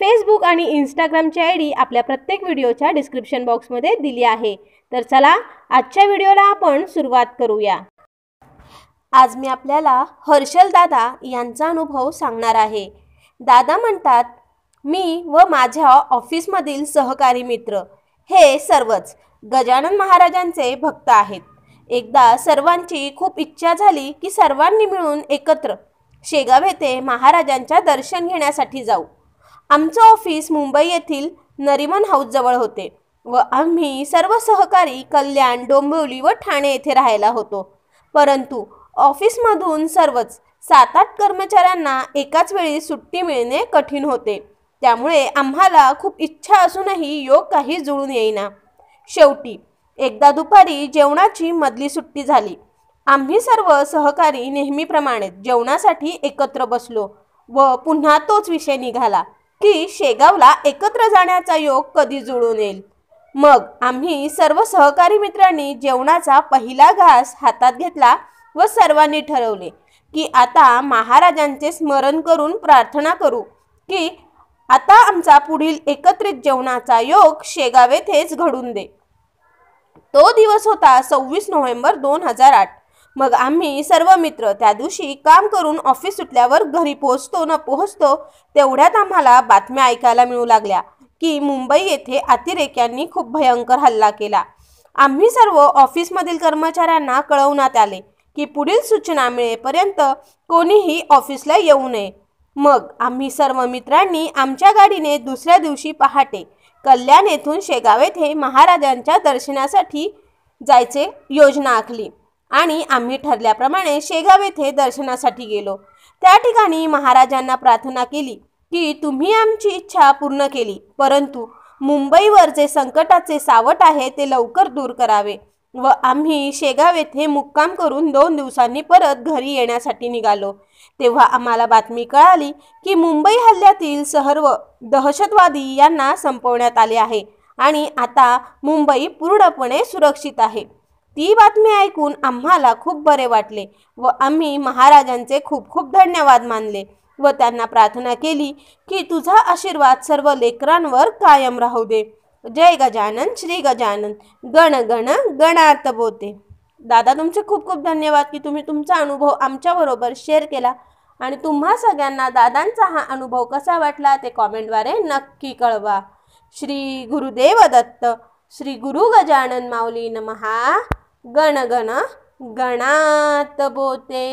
Facebook आणि इंस्टाग्रामची I D आपल्या प्रत्येक व्हिडिओच्या डिस्क्रिप्शन बॉक्समध्ये दिली आहे तर चला आजच्या व्हिडिओला आपण सुरुवात करूया आज मी आपल्याला हर्षल दादा यांचा अनुभव सांगणार आहे दादा म्हणतात मी व माझ्या ऑफिसमधील सहकारी मित्र हे सर्वच गजानन महाराजांचे भक्त आहेत एकदा सर्वांची खूप इच्छा झाली की सर्वांनी मिळून एकत्र शेगाव येथे महाराजांच्या दर्शन घेण्यासाठी जाऊ आमचं ऑफिस मुंबई येथील नरिमन हाऊसजवळ होते व आम्ही सर्व सहकारी कल्याण डोंबिवली व ठाणे येथे राहायला होतो परंतु ऑफिसमधून सर्वच सात आठ कर्मचाऱ्यांना एकाच वेळी सुट्टी मिळणे कठीण होते त्यामुळे आम्हाला खूप इच्छा असूनही योग काही जुळून येईना शेवटी एकदा दुपारी जेवणाची मधली सुट्टी झाली आम्ही सर्व सहकारी नेहमीप्रमाणे जेवणासाठी एकत्र बसलो व पुन्हा तोच विषय निघाला की शेगावला एकत्र जाण्याचा योग कधी जुळून येईल मग आम्ही सर्व सहकारी मित्रांनी जेवणाचा पहिला घास हातात घेतला व सर्वांनी ठरवले की आता महाराजांचे स्मरण करून प्रार्थना करू की आता आमचा पुढील एकत्रित जेवणाचा योग शेगाव येथेच घडून दे तो दिवस होता सव्वीस नोव्हेंबर दोन हजार आठ मग आम्ही सर्व मित्र त्या दिवशी काम करून ऑफिस सुटल्यावर घरी पोहोचतो न पोहोचतो तेवढ्यात आम्हाला बातम्या ऐकायला मिळू लागल्या की मुंबई येथे अतिरेक्यांनी खूप भयंकर हल्ला केला आम्ही सर्व ऑफिसमधील कर्मचाऱ्यांना कळवण्यात आले की पुढील सूचना मिळेपर्यंत कोणीही ऑफिसला येऊ नये मग आम्ही सर्व मित्रांनी आमच्या गाडीने दुसऱ्या दिवशी पहाटे कल्याण येथून शेगाव येथे महाराजांच्या दर्शनासाठी जायचे योजना आखली आणि आम्ही ठरल्याप्रमाणे शेगाव येथे दर्शनासाठी गेलो त्या ठिकाणी महाराजांना प्रार्थना केली की तुम्ही आमची इच्छा पूर्ण केली परंतु मुंबईवर जे संकटाचे सावट आहे ते लवकर दूर करावे व आम्ही शेगाव येथे मुक्काम करून दोन दिवसांनी परत घरी येण्यासाठी निघालो तेव्हा आम्हाला बातमी कळाली की मुंबई हल्ल्यातील सर्व दहशतवादी यांना संपवण्यात आले आहे आणि आता मुंबई पूर्णपणे सुरक्षित आहे ती बातमी ऐकून आम्हाला खूप बरे वाटले व आम्ही महाराजांचे खूप खूप धन्यवाद मानले व त्यांना प्रार्थना केली की तुझा आशीर्वाद सर्व लेकरांवर कायम राहू दे जय गजानन श्री गजानन गण गण गणार्थ बोते दादा तुमचे खूप खूप धन्यवाद की तुम्ही तुमचा अनुभव आमच्याबरोबर शेअर केला आणि तुम्हा सगळ्यांना दादांचा हा अनुभव कसा वाटला ते कॉमेंटद्वारे नक्की कळवा श्री गुरुदेव दत्त श्री गुरु गजानन माऊली नमहा गणगण गणात बोते